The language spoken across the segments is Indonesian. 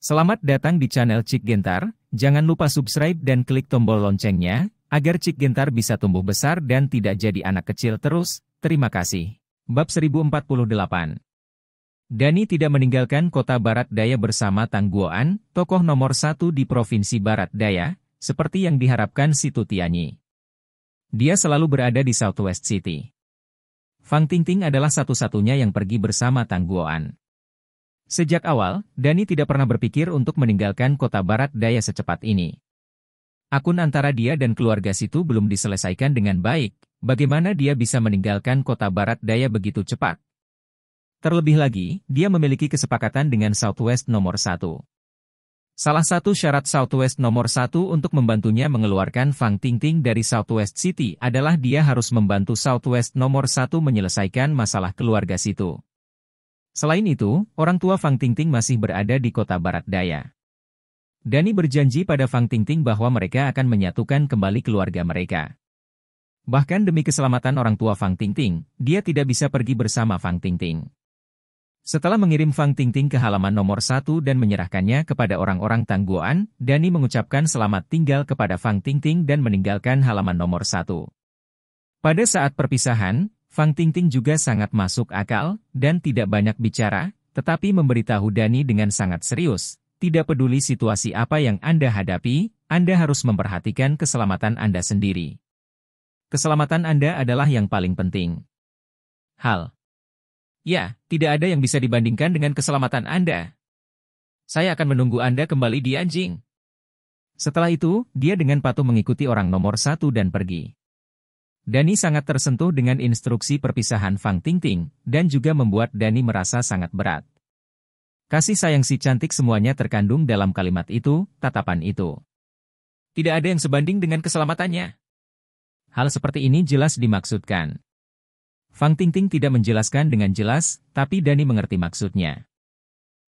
Selamat datang di channel Cik Gentar, jangan lupa subscribe dan klik tombol loncengnya, agar Cik Gentar bisa tumbuh besar dan tidak jadi anak kecil terus, terima kasih. Bab 1048 Dani tidak meninggalkan kota Barat Daya bersama Tangguoan, tokoh nomor satu di Provinsi Barat Daya, seperti yang diharapkan Situ Tianyi. Dia selalu berada di Southwest City. Fang Tingting adalah satu-satunya yang pergi bersama Tangguoan. Sejak awal, Dani tidak pernah berpikir untuk meninggalkan kota barat daya secepat ini. Akun antara dia dan keluarga situ belum diselesaikan dengan baik, bagaimana dia bisa meninggalkan kota barat daya begitu cepat. Terlebih lagi, dia memiliki kesepakatan dengan Southwest nomor Satu. Salah satu syarat Southwest nomor Satu untuk membantunya mengeluarkan Fang Tingting dari Southwest City adalah dia harus membantu Southwest nomor Satu menyelesaikan masalah keluarga situ. Selain itu, orang tua Fang Tingting masih berada di kota Barat Daya. Dani berjanji pada Fang Tingting bahwa mereka akan menyatukan kembali keluarga mereka. Bahkan demi keselamatan orang tua Fang Tingting, dia tidak bisa pergi bersama Fang Tingting. Setelah mengirim Fang Tingting ke halaman nomor satu dan menyerahkannya kepada orang-orang Tangguan, Dani mengucapkan selamat tinggal kepada Fang Tingting dan meninggalkan halaman nomor satu. Pada saat perpisahan, Fang Tingting juga sangat masuk akal, dan tidak banyak bicara, tetapi memberitahu Dani dengan sangat serius. Tidak peduli situasi apa yang Anda hadapi, Anda harus memperhatikan keselamatan Anda sendiri. Keselamatan Anda adalah yang paling penting. Hal. Ya, tidak ada yang bisa dibandingkan dengan keselamatan Anda. Saya akan menunggu Anda kembali di anjing. Setelah itu, dia dengan patuh mengikuti orang nomor satu dan pergi. Dani sangat tersentuh dengan instruksi perpisahan Fang Tingting, dan juga membuat Dani merasa sangat berat. Kasih sayang si cantik semuanya terkandung dalam kalimat itu, tatapan itu. Tidak ada yang sebanding dengan keselamatannya. Hal seperti ini jelas dimaksudkan. Fang Tingting tidak menjelaskan dengan jelas, tapi Dani mengerti maksudnya.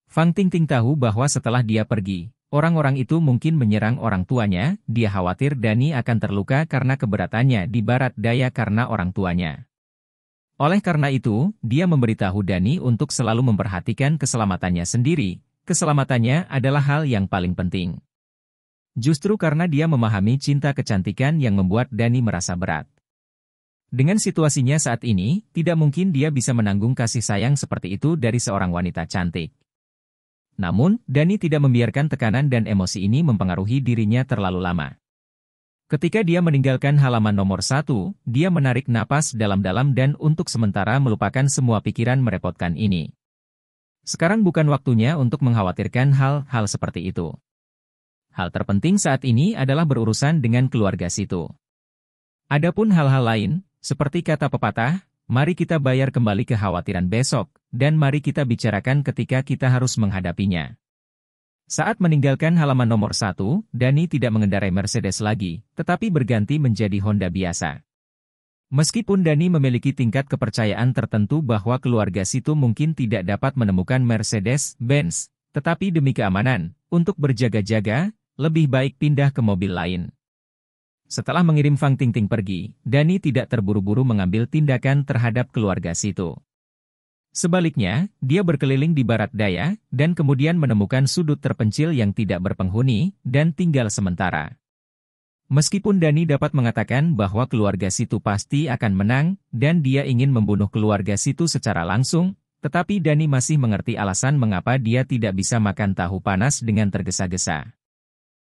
Fang Tingting tahu bahwa setelah dia pergi, Orang-orang itu mungkin menyerang orang tuanya, dia khawatir Dani akan terluka karena keberatannya di barat daya karena orang tuanya. Oleh karena itu, dia memberitahu Dani untuk selalu memperhatikan keselamatannya sendiri, keselamatannya adalah hal yang paling penting. Justru karena dia memahami cinta kecantikan yang membuat Dani merasa berat. Dengan situasinya saat ini, tidak mungkin dia bisa menanggung kasih sayang seperti itu dari seorang wanita cantik. Namun, Dani tidak membiarkan tekanan dan emosi ini mempengaruhi dirinya terlalu lama. Ketika dia meninggalkan halaman nomor satu, dia menarik napas dalam-dalam dan untuk sementara melupakan semua pikiran merepotkan ini. Sekarang bukan waktunya untuk mengkhawatirkan hal-hal seperti itu. Hal terpenting saat ini adalah berurusan dengan keluarga situ. Adapun hal-hal lain, seperti kata pepatah, mari kita bayar kembali kekhawatiran besok, dan mari kita bicarakan ketika kita harus menghadapinya. Saat meninggalkan halaman nomor satu, Dani tidak mengendarai Mercedes lagi, tetapi berganti menjadi Honda biasa. Meskipun Dani memiliki tingkat kepercayaan tertentu bahwa keluarga situ mungkin tidak dapat menemukan Mercedes-Benz, tetapi demi keamanan, untuk berjaga-jaga, lebih baik pindah ke mobil lain. Setelah mengirim Fang Tingting pergi, Dani tidak terburu-buru mengambil tindakan terhadap keluarga situ. Sebaliknya, dia berkeliling di barat daya, dan kemudian menemukan sudut terpencil yang tidak berpenghuni, dan tinggal sementara. Meskipun Dani dapat mengatakan bahwa keluarga situ pasti akan menang, dan dia ingin membunuh keluarga situ secara langsung, tetapi Dani masih mengerti alasan mengapa dia tidak bisa makan tahu panas dengan tergesa-gesa.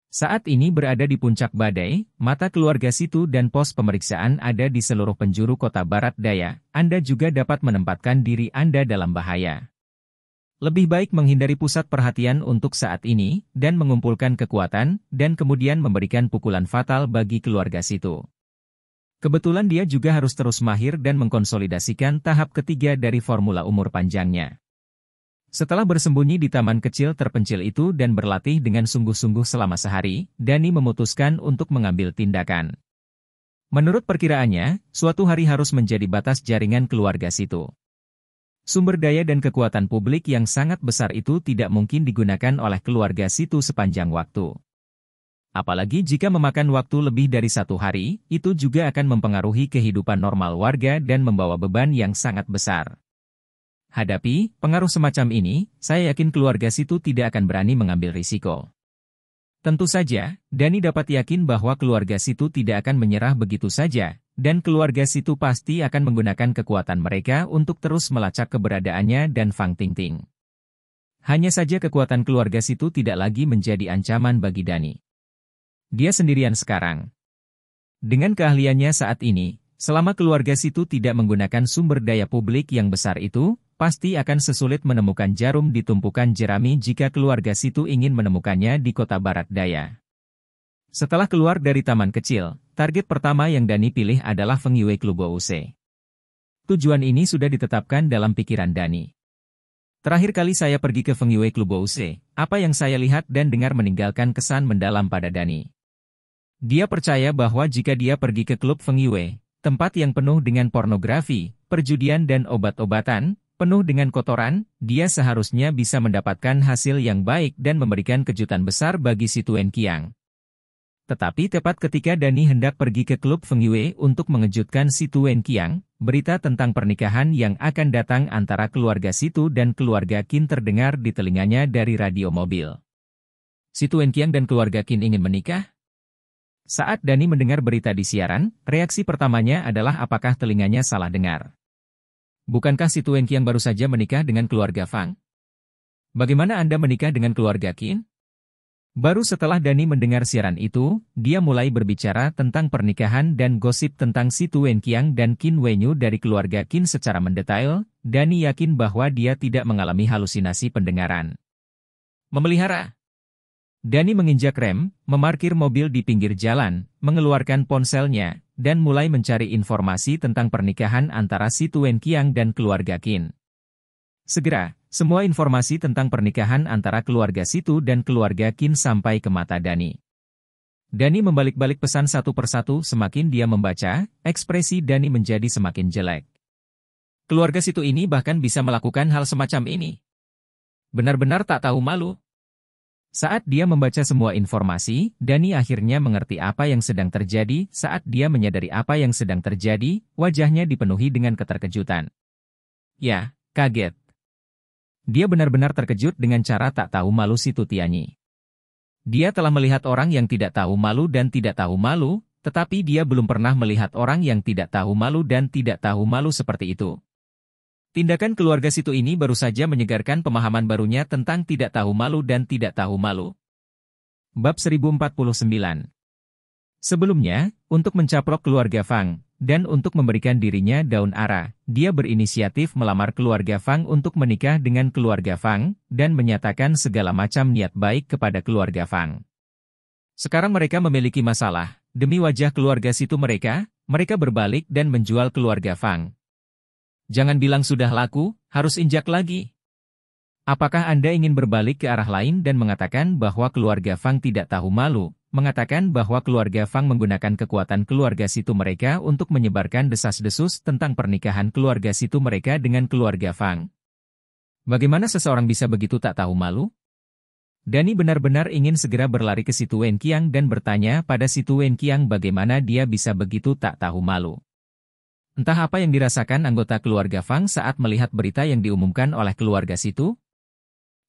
Saat ini berada di puncak badai, mata keluarga situ dan pos pemeriksaan ada di seluruh penjuru kota barat daya, Anda juga dapat menempatkan diri Anda dalam bahaya. Lebih baik menghindari pusat perhatian untuk saat ini, dan mengumpulkan kekuatan, dan kemudian memberikan pukulan fatal bagi keluarga situ. Kebetulan dia juga harus terus mahir dan mengkonsolidasikan tahap ketiga dari formula umur panjangnya. Setelah bersembunyi di taman kecil terpencil itu dan berlatih dengan sungguh-sungguh selama sehari, Dani memutuskan untuk mengambil tindakan. Menurut perkiraannya, suatu hari harus menjadi batas jaringan keluarga situ. Sumber daya dan kekuatan publik yang sangat besar itu tidak mungkin digunakan oleh keluarga situ sepanjang waktu. Apalagi jika memakan waktu lebih dari satu hari, itu juga akan mempengaruhi kehidupan normal warga dan membawa beban yang sangat besar hadapi pengaruh semacam ini, saya yakin keluarga situ tidak akan berani mengambil risiko. Tentu saja, Dani dapat yakin bahwa keluarga situ tidak akan menyerah begitu saja, dan keluarga situ pasti akan menggunakan kekuatan mereka untuk terus melacak keberadaannya dan Fang Ting. Hanya saja kekuatan keluarga situ tidak lagi menjadi ancaman bagi Dani. Dia sendirian sekarang. Dengan keahliannya saat ini, selama keluarga situ tidak menggunakan sumber daya publik yang besar itu, pasti akan sesulit menemukan jarum di tumpukan jerami jika keluarga situ ingin menemukannya di kota barat daya. Setelah keluar dari taman kecil, target pertama yang Dani pilih adalah Feng Yue Klubo UC. Tujuan ini sudah ditetapkan dalam pikiran Dani. Terakhir kali saya pergi ke Feng Yue Klubo UC, apa yang saya lihat dan dengar meninggalkan kesan mendalam pada Dani. Dia percaya bahwa jika dia pergi ke klub Feng Yue, tempat yang penuh dengan pornografi, perjudian dan obat-obatan, penuh dengan kotoran, dia seharusnya bisa mendapatkan hasil yang baik dan memberikan kejutan besar bagi si Tuen Kiang. Tetapi tepat ketika Dani hendak pergi ke klub Feng Yue untuk mengejutkan si Tuen Kiang, berita tentang pernikahan yang akan datang antara keluarga Situ dan keluarga Qin terdengar di telinganya dari radio mobil. Si Tuen Kiang dan keluarga Qin ingin menikah? Saat Dani mendengar berita di siaran, reaksi pertamanya adalah apakah telinganya salah dengar. Bukankah si Tuen Qiang baru saja menikah dengan keluarga Fang? Bagaimana Anda menikah dengan keluarga Qin? Baru setelah Dani mendengar siaran itu, dia mulai berbicara tentang pernikahan dan gosip tentang si Tuen Qiang dan Qin Wenyu dari keluarga Qin secara mendetail, Dani yakin bahwa dia tidak mengalami halusinasi pendengaran. Memelihara Dani menginjak rem, memarkir mobil di pinggir jalan, mengeluarkan ponselnya, dan mulai mencari informasi tentang pernikahan antara si Tuen Kiang dan keluarga Qin. Segera, semua informasi tentang pernikahan antara keluarga Situ dan keluarga Qin sampai ke mata Dani. Dani membalik-balik pesan satu persatu semakin dia membaca, ekspresi Dani menjadi semakin jelek. Keluarga Situ ini bahkan bisa melakukan hal semacam ini. Benar-benar tak tahu malu. Saat dia membaca semua informasi, Dani akhirnya mengerti apa yang sedang terjadi. Saat dia menyadari apa yang sedang terjadi, wajahnya dipenuhi dengan keterkejutan. Ya, kaget. Dia benar-benar terkejut dengan cara tak tahu malu si Tutianyi. Dia telah melihat orang yang tidak tahu malu dan tidak tahu malu, tetapi dia belum pernah melihat orang yang tidak tahu malu dan tidak tahu malu seperti itu. Tindakan keluarga situ ini baru saja menyegarkan pemahaman barunya tentang tidak tahu malu dan tidak tahu malu. Bab 1049 Sebelumnya, untuk mencaplok keluarga Fang, dan untuk memberikan dirinya daun ara, dia berinisiatif melamar keluarga Fang untuk menikah dengan keluarga Fang, dan menyatakan segala macam niat baik kepada keluarga Fang. Sekarang mereka memiliki masalah, demi wajah keluarga situ mereka, mereka berbalik dan menjual keluarga Fang, Jangan bilang sudah laku, harus injak lagi. Apakah Anda ingin berbalik ke arah lain dan mengatakan bahwa keluarga Fang tidak tahu malu, mengatakan bahwa keluarga Fang menggunakan kekuatan keluarga situ mereka untuk menyebarkan desas-desus tentang pernikahan keluarga situ mereka dengan keluarga Fang? Bagaimana seseorang bisa begitu tak tahu malu? Dani benar-benar ingin segera berlari ke situ Wen Qiang dan bertanya pada situ Wen Qiang bagaimana dia bisa begitu tak tahu malu. Entah apa yang dirasakan anggota keluarga Fang saat melihat berita yang diumumkan oleh keluarga situ.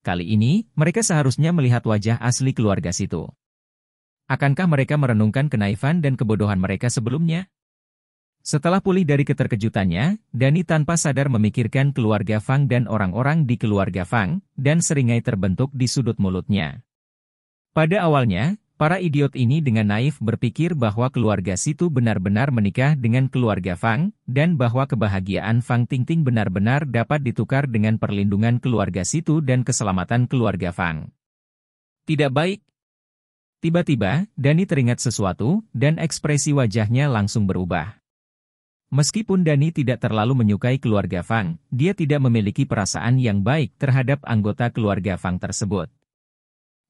Kali ini, mereka seharusnya melihat wajah asli keluarga situ. Akankah mereka merenungkan kenaifan dan kebodohan mereka sebelumnya? Setelah pulih dari keterkejutannya, Dani tanpa sadar memikirkan keluarga Fang dan orang-orang di keluarga Fang, dan seringai terbentuk di sudut mulutnya. Pada awalnya, Para idiot ini dengan naif berpikir bahwa keluarga Situ benar-benar menikah dengan keluarga Fang, dan bahwa kebahagiaan Fang Ting Ting benar-benar dapat ditukar dengan perlindungan keluarga Situ dan keselamatan keluarga Fang. Tidak baik. Tiba-tiba, Dani teringat sesuatu, dan ekspresi wajahnya langsung berubah. Meskipun Dani tidak terlalu menyukai keluarga Fang, dia tidak memiliki perasaan yang baik terhadap anggota keluarga Fang tersebut.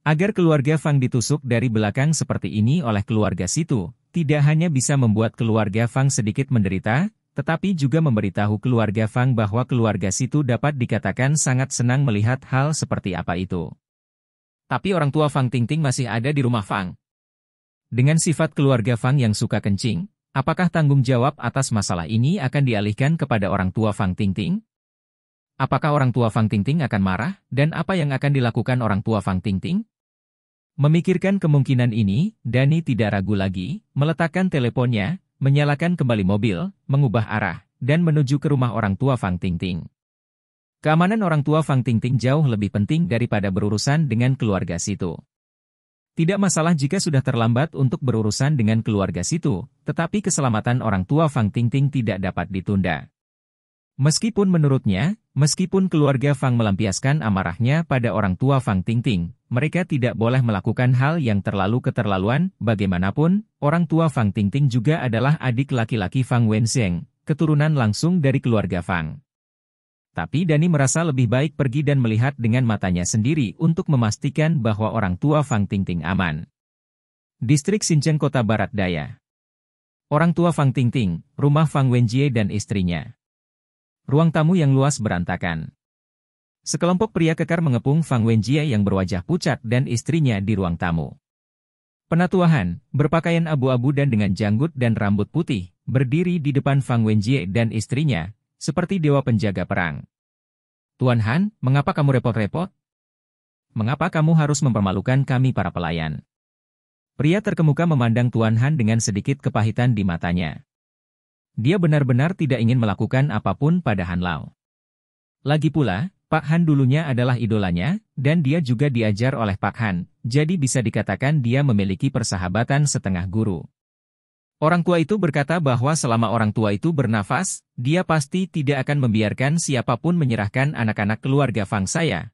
Agar keluarga Fang ditusuk dari belakang seperti ini oleh keluarga Situ, tidak hanya bisa membuat keluarga Fang sedikit menderita, tetapi juga memberitahu keluarga Fang bahwa keluarga Situ dapat dikatakan sangat senang melihat hal seperti apa itu. Tapi orang tua Fang Ting Ting masih ada di rumah Fang. Dengan sifat keluarga Fang yang suka kencing, apakah tanggung jawab atas masalah ini akan dialihkan kepada orang tua Fang Ting Ting? Apakah orang tua Fang Ting Ting akan marah, dan apa yang akan dilakukan orang tua Fang Ting Ting? Memikirkan kemungkinan ini, Dani tidak ragu lagi, meletakkan teleponnya, menyalakan kembali mobil, mengubah arah, dan menuju ke rumah orang tua Fang Tingting. Keamanan orang tua Fang Tingting jauh lebih penting daripada berurusan dengan keluarga situ. Tidak masalah jika sudah terlambat untuk berurusan dengan keluarga situ, tetapi keselamatan orang tua Fang Tingting tidak dapat ditunda. Meskipun menurutnya, Meskipun keluarga Fang melampiaskan amarahnya pada orang tua Fang Ting Ting, mereka tidak boleh melakukan hal yang terlalu keterlaluan, bagaimanapun, orang tua Fang Ting Ting juga adalah adik laki-laki Fang Wenzheng, keturunan langsung dari keluarga Fang. Tapi Dani merasa lebih baik pergi dan melihat dengan matanya sendiri untuk memastikan bahwa orang tua Fang Ting Ting aman. Distrik Xinjiang Kota Barat Daya Orang tua Fang Ting Ting, rumah Fang Wenjie dan istrinya ruang tamu yang luas berantakan. Sekelompok pria kekar mengepung Fang Wenjie yang berwajah pucat dan istrinya di ruang tamu. Penatuahan, berpakaian abu-abu dan dengan janggut dan rambut putih, berdiri di depan Fang Wenjie dan istrinya, seperti dewa penjaga perang. Tuan Han, mengapa kamu repot-repot? Mengapa kamu harus mempermalukan kami para pelayan? Pria terkemuka memandang Tuan Han dengan sedikit kepahitan di matanya. Dia benar-benar tidak ingin melakukan apapun pada Han Lao. Lagi pula, Pak Han dulunya adalah idolanya, dan dia juga diajar oleh Pak Han, jadi bisa dikatakan dia memiliki persahabatan setengah guru. Orang tua itu berkata bahwa selama orang tua itu bernafas, dia pasti tidak akan membiarkan siapapun menyerahkan anak-anak keluarga Fang saya.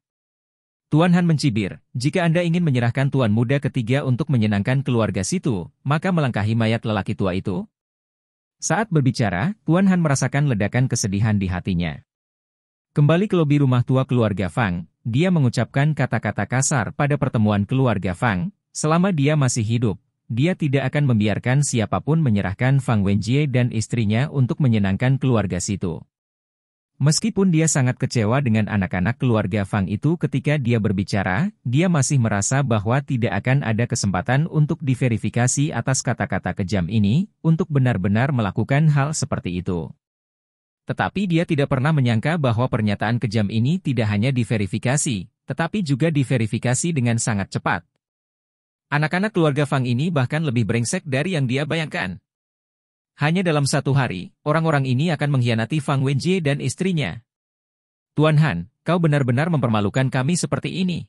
Tuan Han mencibir, jika Anda ingin menyerahkan tuan muda ketiga untuk menyenangkan keluarga situ, maka melangkahi mayat lelaki tua itu, saat berbicara, Tuan Han merasakan ledakan kesedihan di hatinya. Kembali ke lobi rumah tua keluarga Fang, dia mengucapkan kata-kata kasar pada pertemuan keluarga Fang, selama dia masih hidup, dia tidak akan membiarkan siapapun menyerahkan Fang Wenjie dan istrinya untuk menyenangkan keluarga situ. Meskipun dia sangat kecewa dengan anak-anak keluarga Fang itu ketika dia berbicara, dia masih merasa bahwa tidak akan ada kesempatan untuk diverifikasi atas kata-kata kejam ini, untuk benar-benar melakukan hal seperti itu. Tetapi dia tidak pernah menyangka bahwa pernyataan kejam ini tidak hanya diverifikasi, tetapi juga diverifikasi dengan sangat cepat. Anak-anak keluarga Fang ini bahkan lebih brengsek dari yang dia bayangkan. Hanya dalam satu hari, orang-orang ini akan mengkhianati Fang Wenjie dan istrinya. Tuan Han, kau benar-benar mempermalukan kami seperti ini.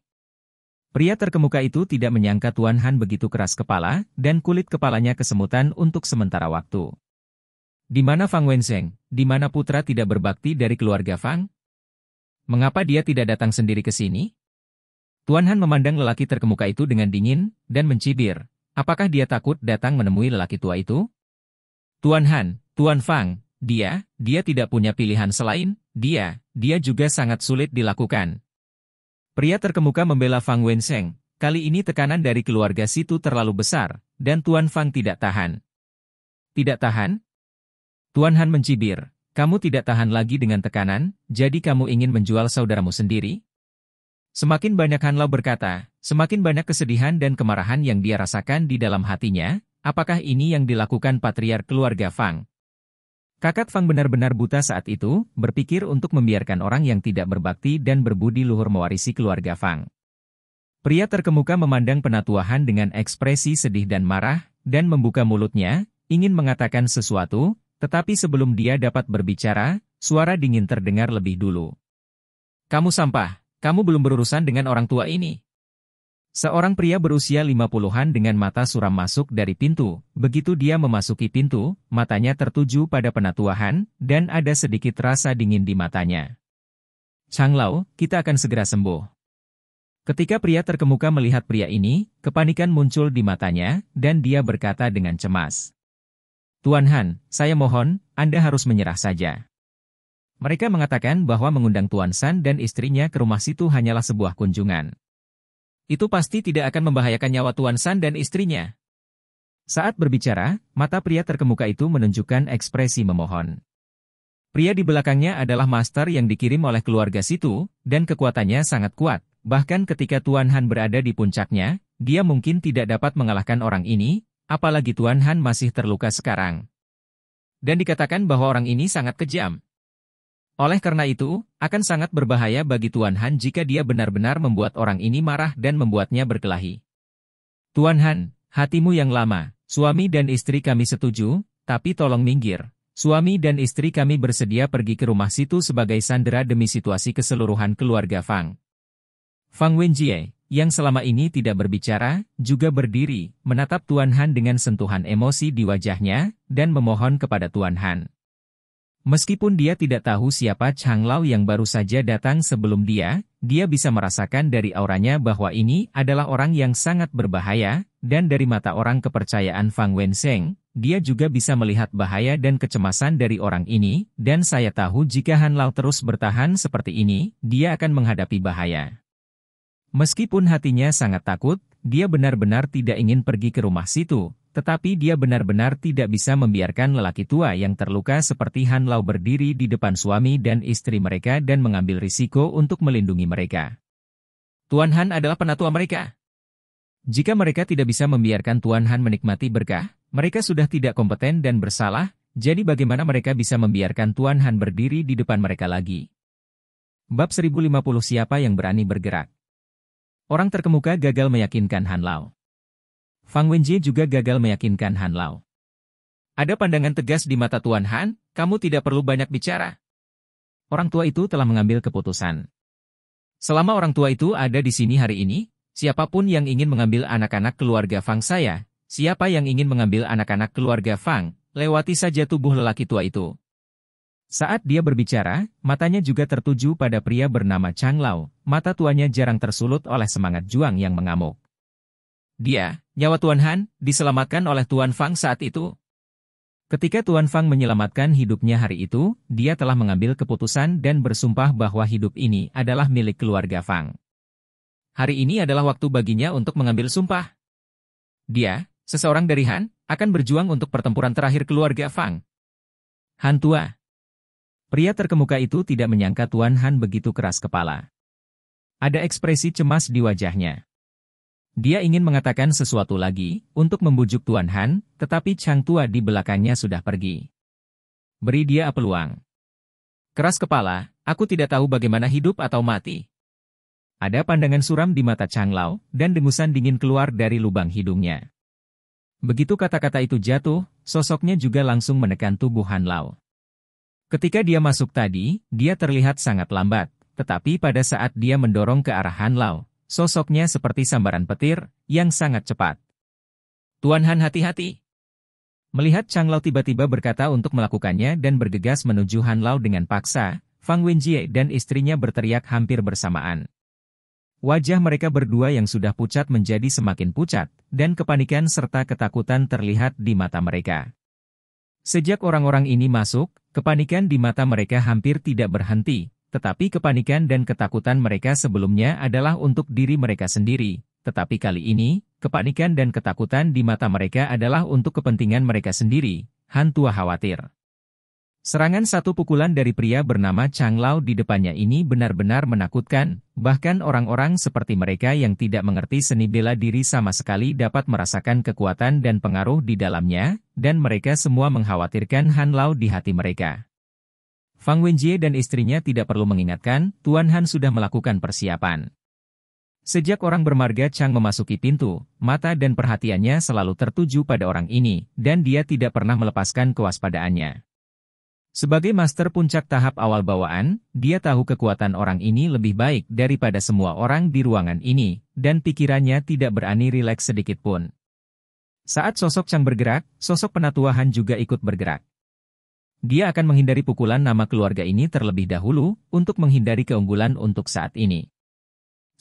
Pria terkemuka itu tidak menyangka Tuan Han begitu keras kepala, dan kulit kepalanya kesemutan untuk sementara waktu. Di mana Fang Wenzeng, di mana putra tidak berbakti dari keluarga Fang? Mengapa dia tidak datang sendiri ke sini? Tuan Han memandang lelaki terkemuka itu dengan dingin, dan mencibir. Apakah dia takut datang menemui lelaki tua itu? Tuan Han, Tuan Fang, dia, dia tidak punya pilihan selain, dia, dia juga sangat sulit dilakukan. Pria terkemuka membela Fang Wenseng. kali ini tekanan dari keluarga situ terlalu besar, dan Tuan Fang tidak tahan. Tidak tahan? Tuan Han mencibir, kamu tidak tahan lagi dengan tekanan, jadi kamu ingin menjual saudaramu sendiri? Semakin banyak Han Lao berkata, semakin banyak kesedihan dan kemarahan yang dia rasakan di dalam hatinya, Apakah ini yang dilakukan patriar keluarga Fang? Kakak Fang benar-benar buta saat itu, berpikir untuk membiarkan orang yang tidak berbakti dan berbudi luhur mewarisi keluarga Fang. Pria terkemuka memandang penatuahan dengan ekspresi sedih dan marah, dan membuka mulutnya, ingin mengatakan sesuatu, tetapi sebelum dia dapat berbicara, suara dingin terdengar lebih dulu. Kamu sampah, kamu belum berurusan dengan orang tua ini. Seorang pria berusia 50-an dengan mata suram masuk dari pintu. Begitu dia memasuki pintu, matanya tertuju pada penatuahan, dan ada sedikit rasa dingin di matanya. Chang Lao, kita akan segera sembuh. Ketika pria terkemuka melihat pria ini, kepanikan muncul di matanya, dan dia berkata dengan cemas. Tuan Han, saya mohon, Anda harus menyerah saja. Mereka mengatakan bahwa mengundang Tuan San dan istrinya ke rumah situ hanyalah sebuah kunjungan itu pasti tidak akan membahayakan nyawa Tuan San dan istrinya. Saat berbicara, mata pria terkemuka itu menunjukkan ekspresi memohon. Pria di belakangnya adalah master yang dikirim oleh keluarga situ, dan kekuatannya sangat kuat. Bahkan ketika Tuan Han berada di puncaknya, dia mungkin tidak dapat mengalahkan orang ini, apalagi Tuan Han masih terluka sekarang. Dan dikatakan bahwa orang ini sangat kejam. Oleh karena itu, akan sangat berbahaya bagi Tuan Han jika dia benar-benar membuat orang ini marah dan membuatnya berkelahi. Tuan Han, hatimu yang lama, suami dan istri kami setuju, tapi tolong minggir. Suami dan istri kami bersedia pergi ke rumah situ sebagai sandera demi situasi keseluruhan keluarga Fang. Fang Wenjie, yang selama ini tidak berbicara, juga berdiri, menatap Tuan Han dengan sentuhan emosi di wajahnya, dan memohon kepada Tuan Han. Meskipun dia tidak tahu siapa Chang Lao yang baru saja datang sebelum dia, dia bisa merasakan dari auranya bahwa ini adalah orang yang sangat berbahaya, dan dari mata orang kepercayaan Fang Wenseng, dia juga bisa melihat bahaya dan kecemasan dari orang ini, dan saya tahu jika Han Lao terus bertahan seperti ini, dia akan menghadapi bahaya. Meskipun hatinya sangat takut, dia benar-benar tidak ingin pergi ke rumah situ, tetapi dia benar-benar tidak bisa membiarkan lelaki tua yang terluka seperti Han Lau berdiri di depan suami dan istri mereka dan mengambil risiko untuk melindungi mereka. Tuan Han adalah penatua mereka. Jika mereka tidak bisa membiarkan Tuan Han menikmati berkah, mereka sudah tidak kompeten dan bersalah, jadi bagaimana mereka bisa membiarkan Tuan Han berdiri di depan mereka lagi? Bab 1050 Siapa yang berani bergerak? Orang terkemuka gagal meyakinkan Han Lau. Fang Wenjie juga gagal meyakinkan Han Lao. Ada pandangan tegas di mata Tuan Han, kamu tidak perlu banyak bicara. Orang tua itu telah mengambil keputusan. Selama orang tua itu ada di sini hari ini, siapapun yang ingin mengambil anak-anak keluarga Fang saya, siapa yang ingin mengambil anak-anak keluarga Fang, lewati saja tubuh lelaki tua itu. Saat dia berbicara, matanya juga tertuju pada pria bernama Chang Lao, mata tuanya jarang tersulut oleh semangat juang yang mengamuk. Dia, nyawa Tuan Han, diselamatkan oleh Tuan Fang saat itu. Ketika Tuan Fang menyelamatkan hidupnya hari itu, dia telah mengambil keputusan dan bersumpah bahwa hidup ini adalah milik keluarga Fang. Hari ini adalah waktu baginya untuk mengambil sumpah. Dia, seseorang dari Han, akan berjuang untuk pertempuran terakhir keluarga Fang. Han tua. Pria terkemuka itu tidak menyangka Tuan Han begitu keras kepala. Ada ekspresi cemas di wajahnya. Dia ingin mengatakan sesuatu lagi, untuk membujuk Tuan Han, tetapi Chang Tua di belakangnya sudah pergi. Beri dia peluang. Keras kepala, aku tidak tahu bagaimana hidup atau mati. Ada pandangan suram di mata Chang Lao, dan dengusan dingin keluar dari lubang hidungnya. Begitu kata-kata itu jatuh, sosoknya juga langsung menekan tubuh Han Lao. Ketika dia masuk tadi, dia terlihat sangat lambat, tetapi pada saat dia mendorong ke arah Han Lao, Sosoknya seperti sambaran petir, yang sangat cepat. Tuan Han hati-hati. Melihat Chang Lao tiba-tiba berkata untuk melakukannya dan bergegas menuju Han Lao dengan paksa, Fang Wenjie dan istrinya berteriak hampir bersamaan. Wajah mereka berdua yang sudah pucat menjadi semakin pucat, dan kepanikan serta ketakutan terlihat di mata mereka. Sejak orang-orang ini masuk, kepanikan di mata mereka hampir tidak berhenti, tetapi kepanikan dan ketakutan mereka sebelumnya adalah untuk diri mereka sendiri, tetapi kali ini, kepanikan dan ketakutan di mata mereka adalah untuk kepentingan mereka sendiri, Han Tua khawatir. Serangan satu pukulan dari pria bernama Chang Lao di depannya ini benar-benar menakutkan, bahkan orang-orang seperti mereka yang tidak mengerti seni bela diri sama sekali dapat merasakan kekuatan dan pengaruh di dalamnya, dan mereka semua mengkhawatirkan Han Lao di hati mereka. Fang Wenjie dan istrinya tidak perlu mengingatkan, Tuan Han sudah melakukan persiapan. Sejak orang bermarga Chang memasuki pintu, mata dan perhatiannya selalu tertuju pada orang ini, dan dia tidak pernah melepaskan kewaspadaannya. Sebagai master puncak tahap awal bawaan, dia tahu kekuatan orang ini lebih baik daripada semua orang di ruangan ini, dan pikirannya tidak berani rileks sedikitpun. Saat sosok Chang bergerak, sosok penatua Han juga ikut bergerak. Dia akan menghindari pukulan nama keluarga ini terlebih dahulu untuk menghindari keunggulan untuk saat ini.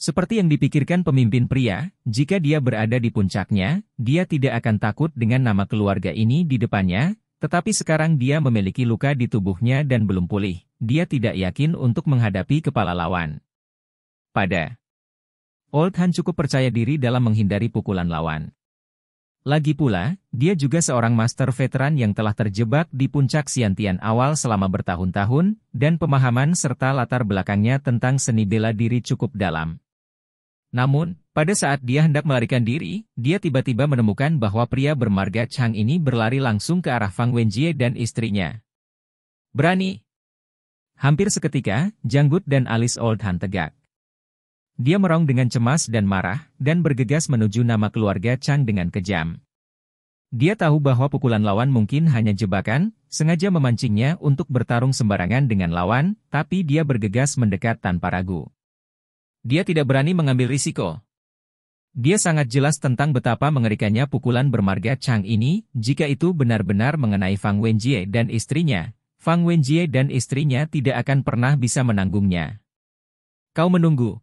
Seperti yang dipikirkan pemimpin pria, jika dia berada di puncaknya, dia tidak akan takut dengan nama keluarga ini di depannya, tetapi sekarang dia memiliki luka di tubuhnya dan belum pulih. Dia tidak yakin untuk menghadapi kepala lawan. Pada Old Han cukup percaya diri dalam menghindari pukulan lawan. Lagi pula, dia juga seorang master veteran yang telah terjebak di puncak siantian awal selama bertahun-tahun, dan pemahaman serta latar belakangnya tentang seni bela diri cukup dalam. Namun, pada saat dia hendak melarikan diri, dia tiba-tiba menemukan bahwa pria bermarga Chang ini berlari langsung ke arah Fang Wenjie dan istrinya. Berani! Hampir seketika, janggut dan alis Old Han tegak. Dia merong dengan cemas dan marah, dan bergegas menuju nama keluarga Chang dengan kejam. Dia tahu bahwa pukulan lawan mungkin hanya jebakan, sengaja memancingnya untuk bertarung sembarangan dengan lawan, tapi dia bergegas mendekat tanpa ragu. Dia tidak berani mengambil risiko. Dia sangat jelas tentang betapa mengerikannya pukulan bermarga Chang ini, jika itu benar-benar mengenai Fang Wenjie dan istrinya. Fang Wenjie dan istrinya tidak akan pernah bisa menanggungnya. Kau menunggu,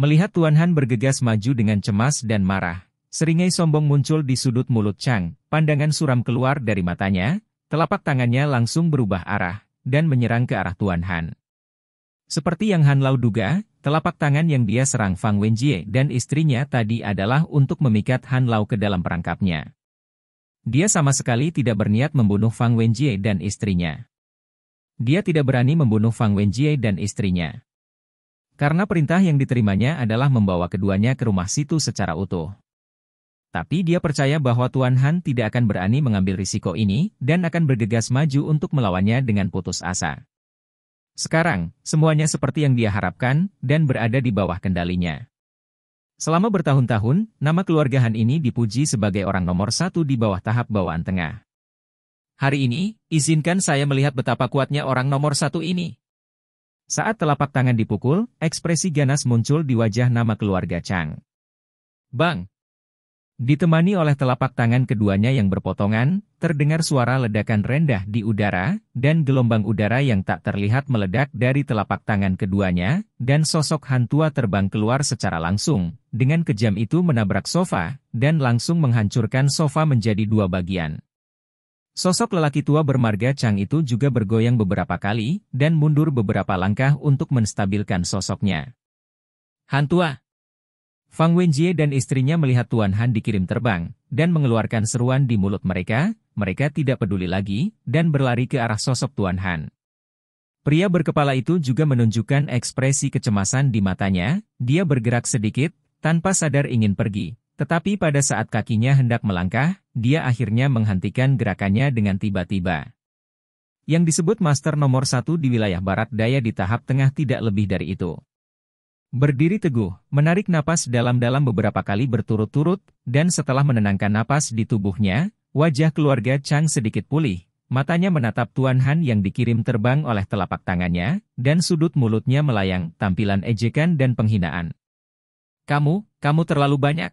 Melihat Tuan Han bergegas maju dengan cemas dan marah, seringai sombong muncul di sudut mulut Chang, pandangan suram keluar dari matanya, telapak tangannya langsung berubah arah, dan menyerang ke arah Tuan Han. Seperti yang Han Lau duga, telapak tangan yang dia serang Fang Wenjie dan istrinya tadi adalah untuk memikat Han Lau ke dalam perangkapnya. Dia sama sekali tidak berniat membunuh Fang Wenjie dan istrinya. Dia tidak berani membunuh Fang Wenjie dan istrinya. Karena perintah yang diterimanya adalah membawa keduanya ke rumah situ secara utuh. Tapi dia percaya bahwa Tuan Han tidak akan berani mengambil risiko ini dan akan bergegas maju untuk melawannya dengan putus asa. Sekarang, semuanya seperti yang dia harapkan dan berada di bawah kendalinya. Selama bertahun-tahun, nama keluarga Han ini dipuji sebagai orang nomor satu di bawah tahap bawaan tengah. Hari ini, izinkan saya melihat betapa kuatnya orang nomor satu ini. Saat telapak tangan dipukul, ekspresi ganas muncul di wajah nama keluarga Chang. Bang! Ditemani oleh telapak tangan keduanya yang berpotongan, terdengar suara ledakan rendah di udara, dan gelombang udara yang tak terlihat meledak dari telapak tangan keduanya, dan sosok hantua terbang keluar secara langsung, dengan kejam itu menabrak sofa, dan langsung menghancurkan sofa menjadi dua bagian. Sosok lelaki tua bermarga Chang itu juga bergoyang beberapa kali dan mundur beberapa langkah untuk menstabilkan sosoknya. Han tua! Fang Wenjie dan istrinya melihat Tuan Han dikirim terbang dan mengeluarkan seruan di mulut mereka, mereka tidak peduli lagi dan berlari ke arah sosok Tuan Han. Pria berkepala itu juga menunjukkan ekspresi kecemasan di matanya, dia bergerak sedikit, tanpa sadar ingin pergi, tetapi pada saat kakinya hendak melangkah, dia akhirnya menghentikan gerakannya dengan tiba-tiba. Yang disebut master nomor satu di wilayah barat daya di tahap tengah tidak lebih dari itu. Berdiri teguh, menarik napas dalam-dalam beberapa kali berturut-turut, dan setelah menenangkan napas di tubuhnya, wajah keluarga Chang sedikit pulih. Matanya menatap Tuan Han yang dikirim terbang oleh telapak tangannya, dan sudut mulutnya melayang, tampilan ejekan dan penghinaan. Kamu, kamu terlalu banyak.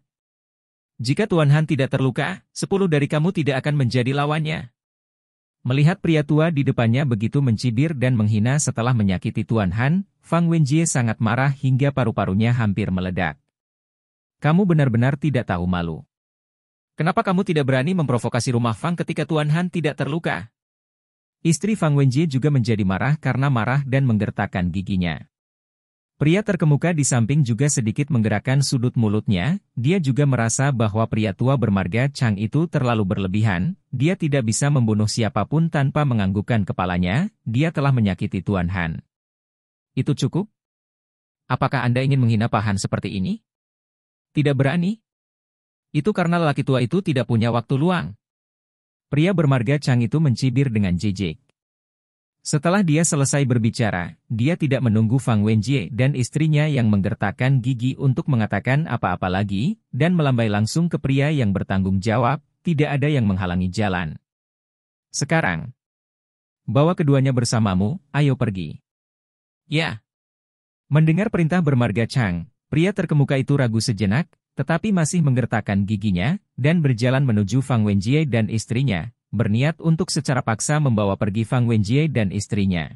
Jika Tuan Han tidak terluka, sepuluh dari kamu tidak akan menjadi lawannya. Melihat pria tua di depannya begitu mencibir dan menghina setelah menyakiti Tuan Han, Fang Wenjie sangat marah hingga paru-parunya hampir meledak. Kamu benar-benar tidak tahu malu. Kenapa kamu tidak berani memprovokasi rumah Fang ketika Tuan Han tidak terluka? Istri Fang Wenjie juga menjadi marah karena marah dan menggertakkan giginya. Pria terkemuka di samping juga sedikit menggerakkan sudut mulutnya, dia juga merasa bahwa pria tua bermarga Chang itu terlalu berlebihan, dia tidak bisa membunuh siapapun tanpa menganggukkan kepalanya, dia telah menyakiti Tuan Han. Itu cukup? Apakah Anda ingin menghina Pahan seperti ini? Tidak berani? Itu karena lelaki tua itu tidak punya waktu luang. Pria bermarga Chang itu mencibir dengan jijik. Setelah dia selesai berbicara, dia tidak menunggu Fang Wenjie dan istrinya yang menggertakkan gigi untuk mengatakan apa-apa lagi, dan melambai langsung ke pria yang bertanggung jawab, tidak ada yang menghalangi jalan. Sekarang, bawa keduanya bersamamu, ayo pergi. Ya. Mendengar perintah bermarga Chang, pria terkemuka itu ragu sejenak, tetapi masih menggertakkan giginya, dan berjalan menuju Fang Wenjie dan istrinya, berniat untuk secara paksa membawa pergi Fang Wenjie dan istrinya.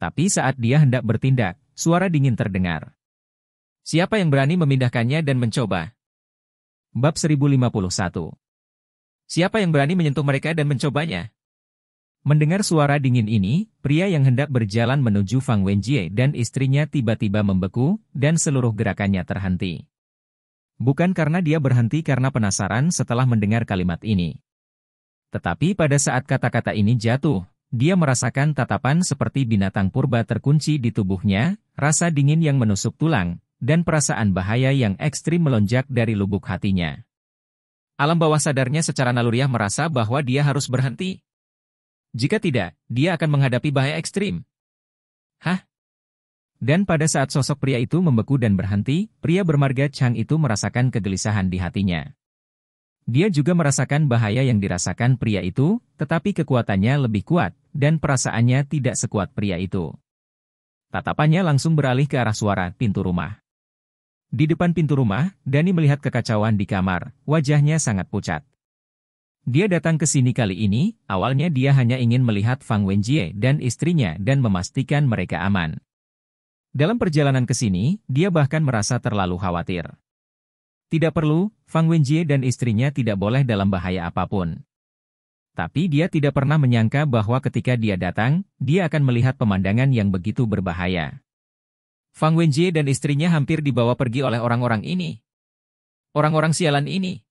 Tapi saat dia hendak bertindak, suara dingin terdengar. Siapa yang berani memindahkannya dan mencoba? Bab 1051 Siapa yang berani menyentuh mereka dan mencobanya? Mendengar suara dingin ini, pria yang hendak berjalan menuju Fang Wenjie dan istrinya tiba-tiba membeku, dan seluruh gerakannya terhenti. Bukan karena dia berhenti karena penasaran setelah mendengar kalimat ini. Tetapi pada saat kata-kata ini jatuh, dia merasakan tatapan seperti binatang purba terkunci di tubuhnya, rasa dingin yang menusuk tulang, dan perasaan bahaya yang ekstrim melonjak dari lubuk hatinya. Alam bawah sadarnya secara naluriah merasa bahwa dia harus berhenti. Jika tidak, dia akan menghadapi bahaya ekstrim. Hah? Dan pada saat sosok pria itu membeku dan berhenti, pria bermarga Chang itu merasakan kegelisahan di hatinya. Dia juga merasakan bahaya yang dirasakan pria itu, tetapi kekuatannya lebih kuat, dan perasaannya tidak sekuat pria itu. Tatapannya langsung beralih ke arah suara pintu rumah. Di depan pintu rumah, Dani melihat kekacauan di kamar, wajahnya sangat pucat. Dia datang ke sini kali ini, awalnya dia hanya ingin melihat Fang Wenjie dan istrinya dan memastikan mereka aman. Dalam perjalanan ke sini, dia bahkan merasa terlalu khawatir. Tidak perlu, Fang Wenjie dan istrinya tidak boleh dalam bahaya apapun. Tapi dia tidak pernah menyangka bahwa ketika dia datang, dia akan melihat pemandangan yang begitu berbahaya. Fang Wenjie dan istrinya hampir dibawa pergi oleh orang-orang ini. Orang-orang sialan ini.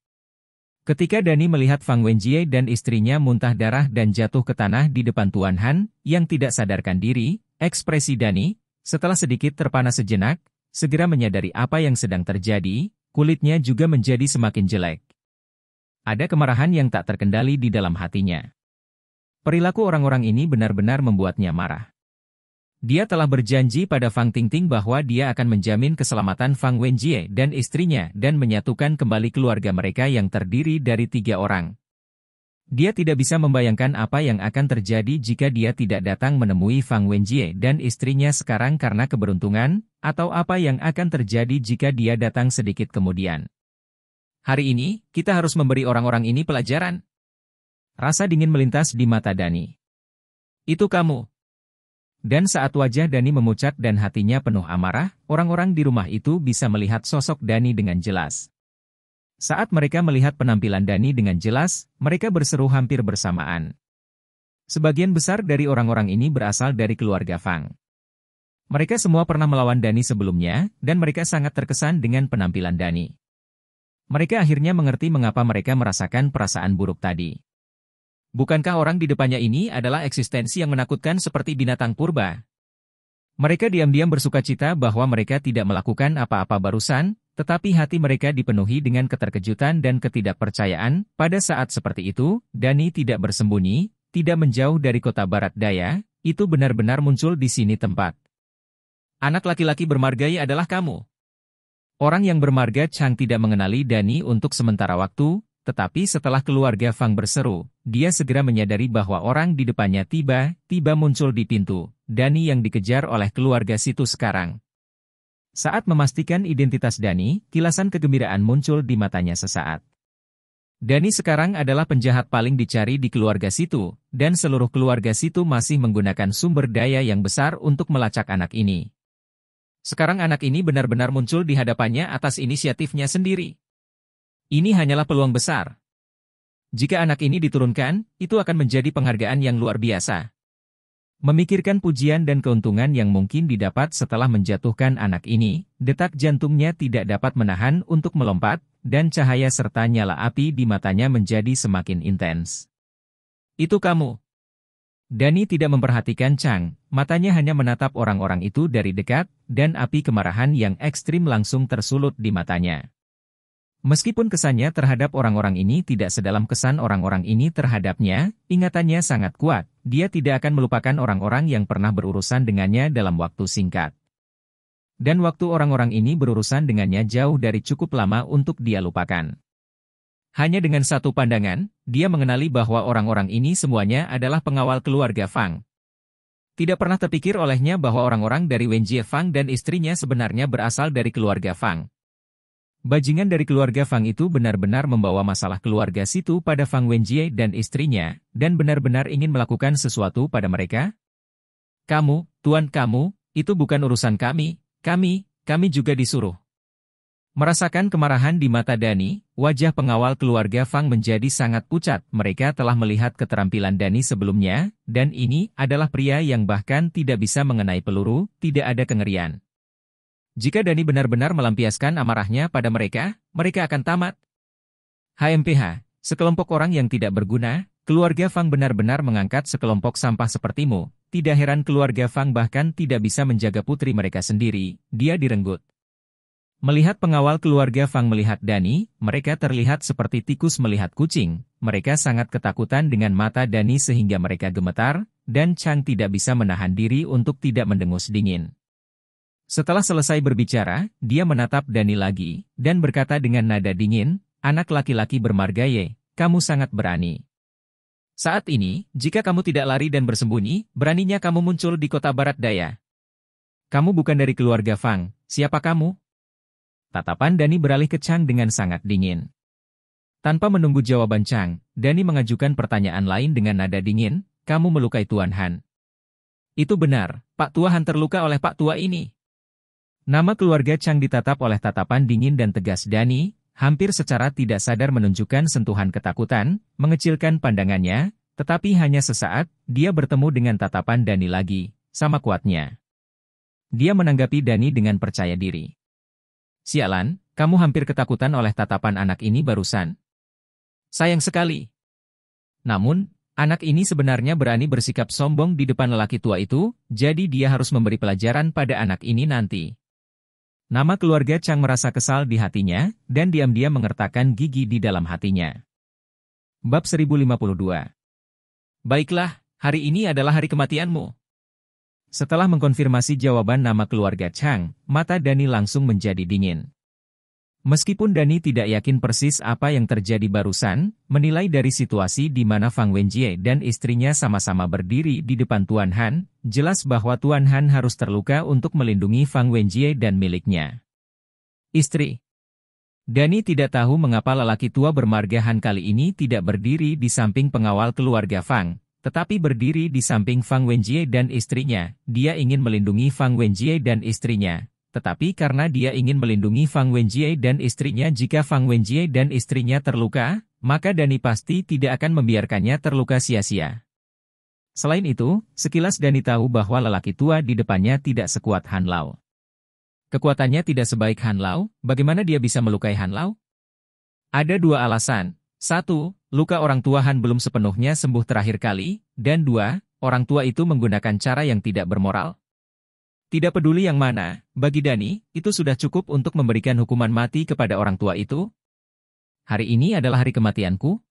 Ketika Dani melihat Fang Wenjie dan istrinya muntah darah dan jatuh ke tanah di depan Tuan Han, yang tidak sadarkan diri, ekspresi Dani, setelah sedikit terpana sejenak, segera menyadari apa yang sedang terjadi, kulitnya juga menjadi semakin jelek. Ada kemarahan yang tak terkendali di dalam hatinya. Perilaku orang-orang ini benar-benar membuatnya marah. Dia telah berjanji pada Fang Tingting bahwa dia akan menjamin keselamatan Fang Wenjie dan istrinya dan menyatukan kembali keluarga mereka yang terdiri dari tiga orang, dia tidak bisa membayangkan apa yang akan terjadi jika dia tidak datang menemui Fang Wenjie dan istrinya sekarang karena keberuntungan, atau apa yang akan terjadi jika dia datang sedikit kemudian. Hari ini, kita harus memberi orang-orang ini pelajaran. Rasa dingin melintas di mata Dani. Itu kamu. Dan saat wajah Dani memucat dan hatinya penuh amarah, orang-orang di rumah itu bisa melihat sosok Dani dengan jelas. Saat mereka melihat penampilan Dani dengan jelas, mereka berseru hampir bersamaan. Sebagian besar dari orang-orang ini berasal dari keluarga Fang. Mereka semua pernah melawan Dani sebelumnya, dan mereka sangat terkesan dengan penampilan Dani. Mereka akhirnya mengerti mengapa mereka merasakan perasaan buruk tadi. Bukankah orang di depannya ini adalah eksistensi yang menakutkan seperti binatang purba? Mereka diam-diam bersuka cita bahwa mereka tidak melakukan apa-apa barusan, tetapi hati mereka dipenuhi dengan keterkejutan dan ketidakpercayaan. Pada saat seperti itu, Dani tidak bersembunyi, tidak menjauh dari kota barat daya, itu benar-benar muncul di sini tempat. Anak laki-laki bermargai adalah kamu. Orang yang bermarga Chang tidak mengenali Dani untuk sementara waktu, tetapi setelah keluarga Fang berseru, dia segera menyadari bahwa orang di depannya tiba-tiba muncul di pintu, Dani yang dikejar oleh keluarga situ sekarang. Saat memastikan identitas Dani, kilasan kegembiraan muncul di matanya sesaat. Dani sekarang adalah penjahat paling dicari di keluarga situ, dan seluruh keluarga situ masih menggunakan sumber daya yang besar untuk melacak anak ini. Sekarang anak ini benar-benar muncul di hadapannya atas inisiatifnya sendiri. Ini hanyalah peluang besar. Jika anak ini diturunkan, itu akan menjadi penghargaan yang luar biasa. Memikirkan pujian dan keuntungan yang mungkin didapat setelah menjatuhkan anak ini, detak jantungnya tidak dapat menahan untuk melompat, dan cahaya serta nyala api di matanya menjadi semakin intens. Itu kamu. Dani tidak memperhatikan Chang, matanya hanya menatap orang-orang itu dari dekat, dan api kemarahan yang ekstrim langsung tersulut di matanya. Meskipun kesannya terhadap orang-orang ini tidak sedalam kesan orang-orang ini terhadapnya, ingatannya sangat kuat, dia tidak akan melupakan orang-orang yang pernah berurusan dengannya dalam waktu singkat. Dan waktu orang-orang ini berurusan dengannya jauh dari cukup lama untuk dia lupakan. Hanya dengan satu pandangan, dia mengenali bahwa orang-orang ini semuanya adalah pengawal keluarga Fang, tidak pernah terpikir olehnya bahwa orang-orang dari Wenjie Fang dan istrinya sebenarnya berasal dari keluarga Fang. Bajingan dari keluarga Fang itu benar-benar membawa masalah keluarga situ pada Fang Wenjie dan istrinya, dan benar-benar ingin melakukan sesuatu pada mereka? Kamu, tuan kamu, itu bukan urusan kami, kami, kami juga disuruh. Merasakan kemarahan di mata Dani, wajah pengawal keluarga Fang menjadi sangat pucat. Mereka telah melihat keterampilan Dani sebelumnya, dan ini adalah pria yang bahkan tidak bisa mengenai peluru, tidak ada kengerian. Jika Dani benar-benar melampiaskan amarahnya pada mereka, mereka akan tamat. HMPH, sekelompok orang yang tidak berguna, keluarga Fang benar-benar mengangkat sekelompok sampah sepertimu. Tidak heran keluarga Fang bahkan tidak bisa menjaga putri mereka sendiri, dia direnggut. Melihat pengawal keluarga Fang melihat Dani, mereka terlihat seperti tikus melihat kucing. Mereka sangat ketakutan dengan mata Dani sehingga mereka gemetar, dan Chang tidak bisa menahan diri untuk tidak mendengus dingin. Setelah selesai berbicara, dia menatap Dani lagi, dan berkata dengan nada dingin, anak laki-laki bermarga Ye, kamu sangat berani. Saat ini, jika kamu tidak lari dan bersembunyi, beraninya kamu muncul di kota barat daya. Kamu bukan dari keluarga Fang, siapa kamu? Tatapan Dani beralih ke Chang dengan sangat dingin. Tanpa menunggu jawaban Chang, Dani mengajukan pertanyaan lain dengan nada dingin, kamu melukai Tuan Han. Itu benar, Pak Tua Han terluka oleh Pak Tua ini. Nama keluarga Chang ditatap oleh tatapan dingin dan tegas Dani, hampir secara tidak sadar menunjukkan sentuhan ketakutan, mengecilkan pandangannya, tetapi hanya sesaat, dia bertemu dengan tatapan Dani lagi, sama kuatnya. Dia menanggapi Dani dengan percaya diri. Sialan, kamu hampir ketakutan oleh tatapan anak ini barusan. Sayang sekali. Namun, anak ini sebenarnya berani bersikap sombong di depan lelaki tua itu, jadi dia harus memberi pelajaran pada anak ini nanti. Nama keluarga Chang merasa kesal di hatinya, dan diam-diam mengertakkan gigi di dalam hatinya. Bab 1052 Baiklah, hari ini adalah hari kematianmu. Setelah mengkonfirmasi jawaban nama keluarga Chang, mata Dani langsung menjadi dingin. Meskipun Dani tidak yakin persis apa yang terjadi barusan, menilai dari situasi di mana Fang Wenjie dan istrinya sama-sama berdiri di depan Tuan Han, jelas bahwa Tuan Han harus terluka untuk melindungi Fang Wenjie dan miliknya. Istri Dani tidak tahu mengapa lelaki tua bermarga Han kali ini tidak berdiri di samping pengawal keluarga Fang, tetapi berdiri di samping Fang Wenjie dan istrinya. Dia ingin melindungi Fang Wenjie dan istrinya, tetapi karena dia ingin melindungi Fang Wenjie dan istrinya jika Fang Wenjie dan istrinya terluka, maka Dani pasti tidak akan membiarkannya terluka sia-sia. Selain itu, sekilas Dani tahu bahwa lelaki tua di depannya tidak sekuat Han Lao. Kekuatannya tidak sebaik Han Lao, bagaimana dia bisa melukai Han Lao? Ada dua alasan. Satu, luka orang tua Han belum sepenuhnya sembuh terakhir kali, dan dua, orang tua itu menggunakan cara yang tidak bermoral. Tidak peduli yang mana, bagi Dani, itu sudah cukup untuk memberikan hukuman mati kepada orang tua itu. Hari ini adalah hari kematianku.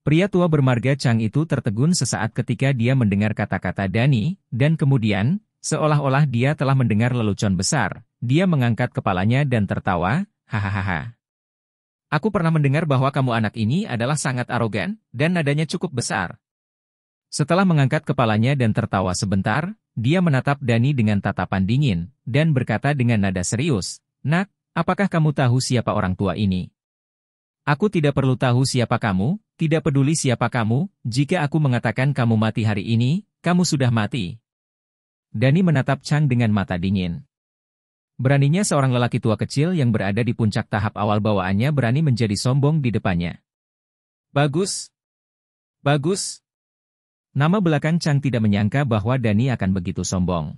Pria tua bermarga Chang itu tertegun sesaat ketika dia mendengar kata-kata Dani, dan kemudian, seolah-olah dia telah mendengar lelucon besar, dia mengangkat kepalanya dan tertawa, hahaha. Aku pernah mendengar bahwa kamu anak ini adalah sangat arogan, dan nadanya cukup besar, setelah mengangkat kepalanya dan tertawa sebentar, dia menatap Dani dengan tatapan dingin, dan berkata dengan nada serius, Nak, apakah kamu tahu siapa orang tua ini? Aku tidak perlu tahu siapa kamu, tidak peduli siapa kamu, jika aku mengatakan kamu mati hari ini, kamu sudah mati. Dani menatap Chang dengan mata dingin. Beraninya seorang lelaki tua kecil yang berada di puncak tahap awal bawaannya berani menjadi sombong di depannya. Bagus. Bagus, Nama belakang Chang tidak menyangka bahwa Dani akan begitu sombong.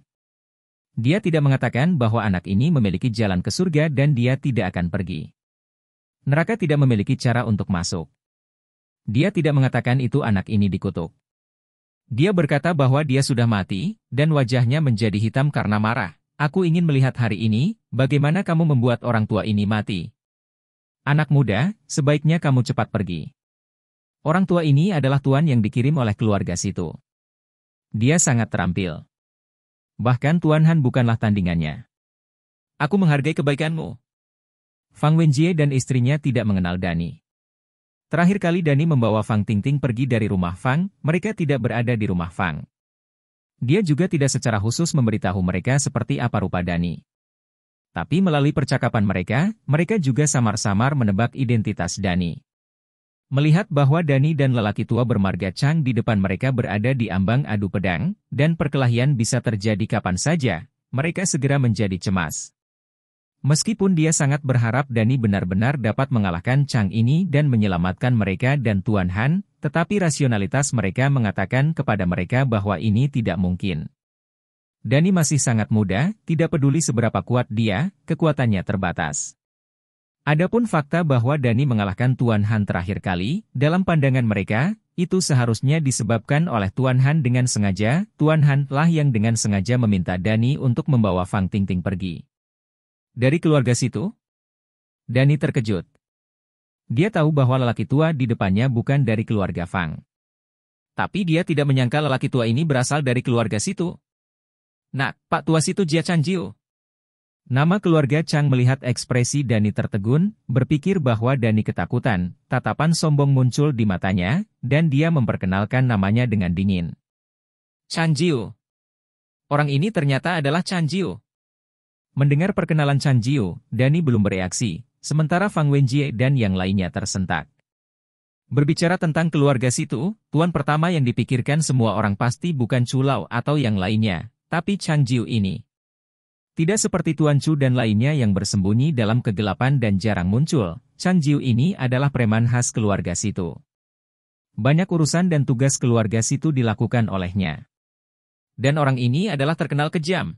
Dia tidak mengatakan bahwa anak ini memiliki jalan ke surga dan dia tidak akan pergi. Neraka tidak memiliki cara untuk masuk. Dia tidak mengatakan itu anak ini dikutuk. Dia berkata bahwa dia sudah mati, dan wajahnya menjadi hitam karena marah. Aku ingin melihat hari ini, bagaimana kamu membuat orang tua ini mati. Anak muda, sebaiknya kamu cepat pergi. Orang tua ini adalah tuan yang dikirim oleh keluarga situ. Dia sangat terampil. Bahkan Tuan Han bukanlah tandingannya. Aku menghargai kebaikanmu. Fang Wenjie dan istrinya tidak mengenal Dani. Terakhir kali Dani membawa Fang Tingting pergi dari rumah Fang, mereka tidak berada di rumah Fang. Dia juga tidak secara khusus memberitahu mereka seperti apa rupa Dani. Tapi melalui percakapan mereka, mereka juga samar-samar menebak identitas Dani. Melihat bahwa Dani dan lelaki tua bermarga Chang di depan mereka berada di ambang adu pedang, dan perkelahian bisa terjadi kapan saja, mereka segera menjadi cemas. Meskipun dia sangat berharap Dani benar-benar dapat mengalahkan Chang ini dan menyelamatkan mereka dan Tuan Han, tetapi rasionalitas mereka mengatakan kepada mereka bahwa ini tidak mungkin. Dani masih sangat muda, tidak peduli seberapa kuat dia, kekuatannya terbatas. Adapun fakta bahwa Dani mengalahkan Tuan Han terakhir kali, dalam pandangan mereka, itu seharusnya disebabkan oleh Tuan Han dengan sengaja, Tuan Han lah yang dengan sengaja meminta Dani untuk membawa Fang Ting Ting pergi. Dari keluarga situ? Dani terkejut. Dia tahu bahwa lelaki tua di depannya bukan dari keluarga Fang. Tapi dia tidak menyangka lelaki tua ini berasal dari keluarga situ. Nak, Pak Tua situ Jia Chanjio, Nama keluarga Chang melihat ekspresi Dani tertegun, berpikir bahwa Dani ketakutan, tatapan sombong muncul di matanya, dan dia memperkenalkan namanya dengan dingin. Chan Jiu. Orang ini ternyata adalah Chan Jiu. Mendengar perkenalan Chan Jiu, Dani belum bereaksi, sementara Fang Wenjie dan yang lainnya tersentak. Berbicara tentang keluarga situ, tuan pertama yang dipikirkan semua orang pasti bukan Chulau atau yang lainnya, tapi Chan Jiu ini. Tidak seperti Tuan Chu dan lainnya yang bersembunyi dalam kegelapan dan jarang muncul, Chang Jiu ini adalah preman khas keluarga situ. Banyak urusan dan tugas keluarga situ dilakukan olehnya. Dan orang ini adalah terkenal kejam.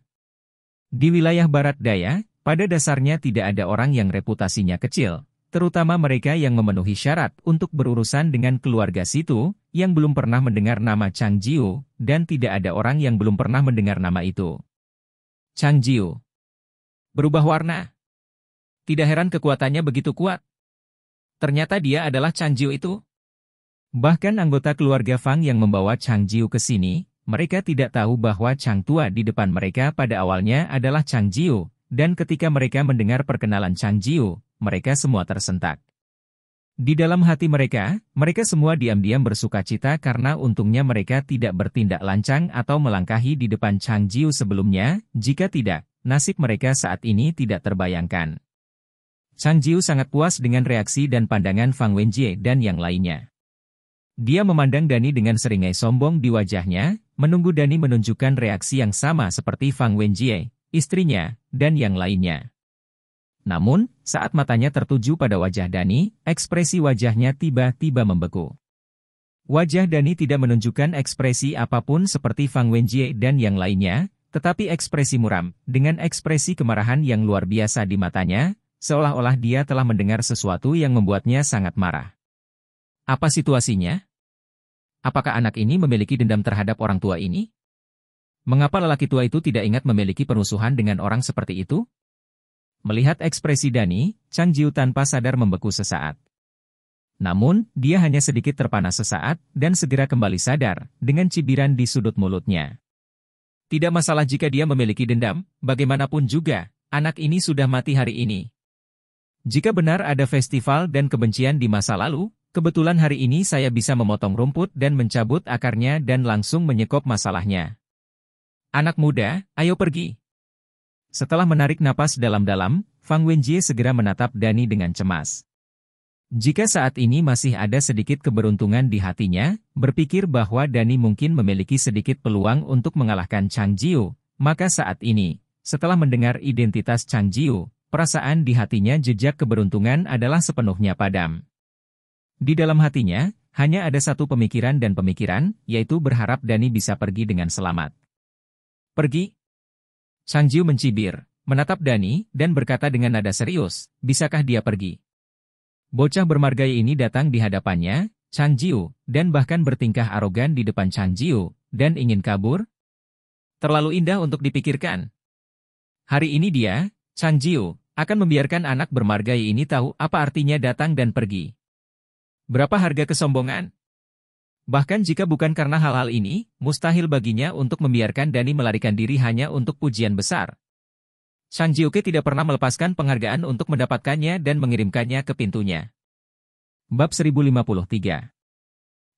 Di wilayah barat daya, pada dasarnya tidak ada orang yang reputasinya kecil, terutama mereka yang memenuhi syarat untuk berurusan dengan keluarga situ, yang belum pernah mendengar nama Chang Jiu, dan tidak ada orang yang belum pernah mendengar nama itu. Chang Jiu. Berubah warna. Tidak heran kekuatannya begitu kuat. Ternyata dia adalah Chang Jiu itu. Bahkan anggota keluarga Fang yang membawa Chang Jiu ke sini, mereka tidak tahu bahwa Chang Tua di depan mereka pada awalnya adalah Chang Jiu, dan ketika mereka mendengar perkenalan Chang Jiu, mereka semua tersentak. Di dalam hati mereka, mereka semua diam-diam bersuka cita karena untungnya mereka tidak bertindak lancang atau melangkahi di depan Chang Jiu sebelumnya, jika tidak, nasib mereka saat ini tidak terbayangkan. Chang Jiu sangat puas dengan reaksi dan pandangan Fang Wenjie dan yang lainnya. Dia memandang Dani dengan seringai sombong di wajahnya, menunggu Dani menunjukkan reaksi yang sama seperti Fang Wenjie, istrinya, dan yang lainnya. Namun, saat matanya tertuju pada wajah Dani, ekspresi wajahnya tiba-tiba membeku. Wajah Dani tidak menunjukkan ekspresi apapun seperti Fang Wenjie dan yang lainnya, tetapi ekspresi muram, dengan ekspresi kemarahan yang luar biasa di matanya, seolah-olah dia telah mendengar sesuatu yang membuatnya sangat marah. Apa situasinya? Apakah anak ini memiliki dendam terhadap orang tua ini? Mengapa lelaki tua itu tidak ingat memiliki perusuhan dengan orang seperti itu? Melihat ekspresi Dani, Chang Jiu tanpa sadar membeku sesaat. Namun, dia hanya sedikit terpana sesaat dan segera kembali sadar dengan cibiran di sudut mulutnya. Tidak masalah jika dia memiliki dendam, bagaimanapun juga, anak ini sudah mati hari ini. Jika benar ada festival dan kebencian di masa lalu, kebetulan hari ini saya bisa memotong rumput dan mencabut akarnya dan langsung menyekop masalahnya. Anak muda, ayo pergi. Setelah menarik napas dalam-dalam, Fang Wenjie segera menatap Dani dengan cemas. Jika saat ini masih ada sedikit keberuntungan di hatinya, berpikir bahwa Dani mungkin memiliki sedikit peluang untuk mengalahkan Chang Jiu, maka saat ini, setelah mendengar identitas Chang Jiu, perasaan di hatinya jejak keberuntungan adalah sepenuhnya padam. Di dalam hatinya, hanya ada satu pemikiran dan pemikiran, yaitu berharap Dani bisa pergi dengan selamat. Pergi? Sanjiu mencibir, menatap Dani, dan berkata dengan nada serius, bisakah dia pergi? Bocah bermargai ini datang di hadapannya, Sanjiu, dan bahkan bertingkah arogan di depan Sanjiu, dan ingin kabur? Terlalu indah untuk dipikirkan. Hari ini dia, Sanjiu, akan membiarkan anak bermargai ini tahu apa artinya datang dan pergi. Berapa harga kesombongan? Bahkan jika bukan karena hal-hal ini, mustahil baginya untuk membiarkan Dani melarikan diri hanya untuk pujian besar. Shang Jiuke tidak pernah melepaskan penghargaan untuk mendapatkannya dan mengirimkannya ke pintunya. Bab 1053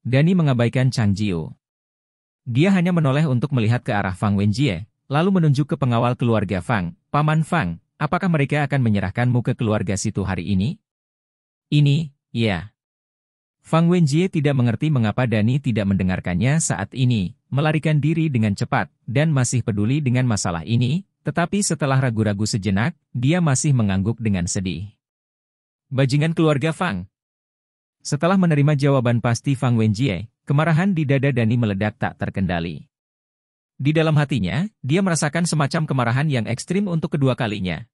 Dani mengabaikan Chang Jiu. Dia hanya menoleh untuk melihat ke arah Fang Wenjie, lalu menunjuk ke pengawal keluarga Fang, Paman Fang, apakah mereka akan menyerahkanmu ke keluarga situ hari ini? Ini, ya, Fang Wenjie tidak mengerti mengapa Dani tidak mendengarkannya saat ini, melarikan diri dengan cepat, dan masih peduli dengan masalah ini, tetapi setelah ragu-ragu sejenak, dia masih mengangguk dengan sedih. Bajingan keluarga Fang Setelah menerima jawaban pasti Fang Wenjie, kemarahan di dada Dani meledak tak terkendali. Di dalam hatinya, dia merasakan semacam kemarahan yang ekstrim untuk kedua kalinya.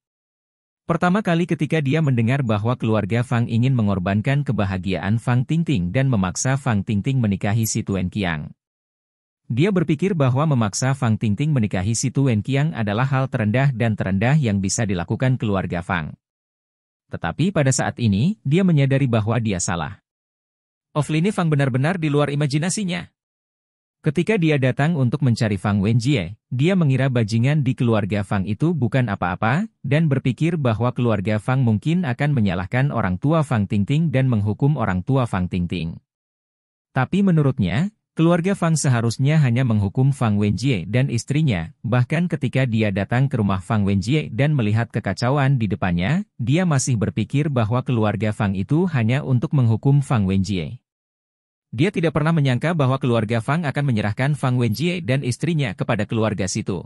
Pertama kali ketika dia mendengar bahwa keluarga Fang ingin mengorbankan kebahagiaan Fang Tingting dan memaksa Fang Tingting menikahi si Tuen Kiang. Dia berpikir bahwa memaksa Fang Tingting menikahi si Tuen Kiang adalah hal terendah dan terendah yang bisa dilakukan keluarga Fang. Tetapi pada saat ini, dia menyadari bahwa dia salah. Offline Fang benar-benar di luar imajinasinya. Ketika dia datang untuk mencari Fang Wenjie, dia mengira bajingan di keluarga Fang itu bukan apa-apa, dan berpikir bahwa keluarga Fang mungkin akan menyalahkan orang tua Fang Tingting dan menghukum orang tua Fang Tingting. Tapi menurutnya, keluarga Fang seharusnya hanya menghukum Fang Wenjie dan istrinya, bahkan ketika dia datang ke rumah Fang Wenjie dan melihat kekacauan di depannya, dia masih berpikir bahwa keluarga Fang itu hanya untuk menghukum Fang Wenjie. Dia tidak pernah menyangka bahwa keluarga Fang akan menyerahkan Fang Wenjie dan istrinya kepada keluarga situ.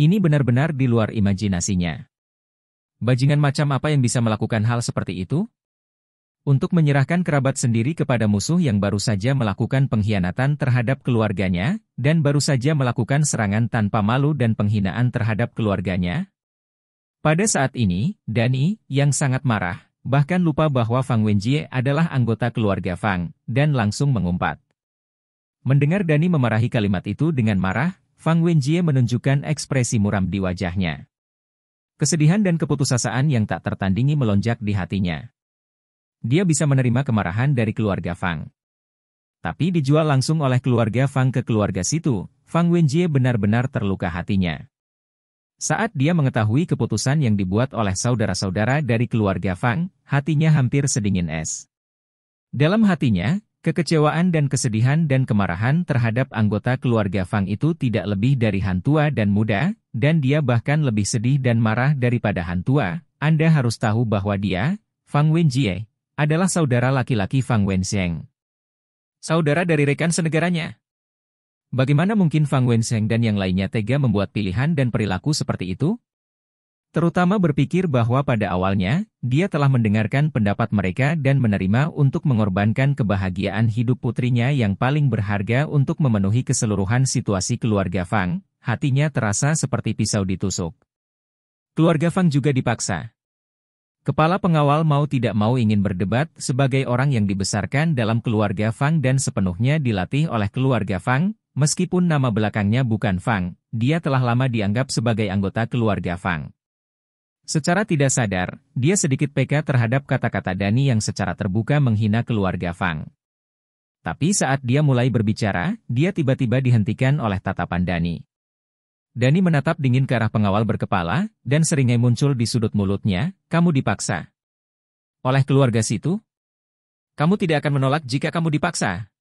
Ini benar-benar di luar imajinasinya. Bajingan macam apa yang bisa melakukan hal seperti itu? Untuk menyerahkan kerabat sendiri kepada musuh yang baru saja melakukan pengkhianatan terhadap keluarganya, dan baru saja melakukan serangan tanpa malu dan penghinaan terhadap keluarganya? Pada saat ini, Dani, yang sangat marah, bahkan lupa bahwa Fang Wenjie adalah anggota keluarga Fang, dan langsung mengumpat. Mendengar Dani memarahi kalimat itu dengan marah, Fang Wenjie menunjukkan ekspresi muram di wajahnya. Kesedihan dan keputusasaan yang tak tertandingi melonjak di hatinya. Dia bisa menerima kemarahan dari keluarga Fang. Tapi dijual langsung oleh keluarga Fang ke keluarga situ, Fang Wenjie benar-benar terluka hatinya. Saat dia mengetahui keputusan yang dibuat oleh saudara-saudara dari keluarga Fang, hatinya hampir sedingin es. Dalam hatinya, kekecewaan dan kesedihan dan kemarahan terhadap anggota keluarga Fang itu tidak lebih dari hantua dan muda, dan dia bahkan lebih sedih dan marah daripada hantua. Anda harus tahu bahwa dia, Fang Wenjie, adalah saudara laki-laki Fang Wenxiang. Saudara dari rekan senegaranya. Bagaimana mungkin Fang Wensheng dan yang lainnya tega membuat pilihan dan perilaku seperti itu? Terutama berpikir bahwa pada awalnya, dia telah mendengarkan pendapat mereka dan menerima untuk mengorbankan kebahagiaan hidup putrinya yang paling berharga untuk memenuhi keseluruhan situasi keluarga Fang, hatinya terasa seperti pisau ditusuk. Keluarga Fang juga dipaksa. Kepala pengawal mau tidak mau ingin berdebat sebagai orang yang dibesarkan dalam keluarga Fang dan sepenuhnya dilatih oleh keluarga Fang, Meskipun nama belakangnya bukan Fang, dia telah lama dianggap sebagai anggota keluarga Fang. Secara tidak sadar, dia sedikit peka terhadap kata-kata Dani yang secara terbuka menghina keluarga Fang. Tapi saat dia mulai berbicara, dia tiba-tiba dihentikan oleh tatapan Dani. Dani menatap dingin ke arah pengawal berkepala, dan seringai muncul di sudut mulutnya, kamu dipaksa. Oleh keluarga situ? Kamu tidak akan menolak jika kamu dipaksa.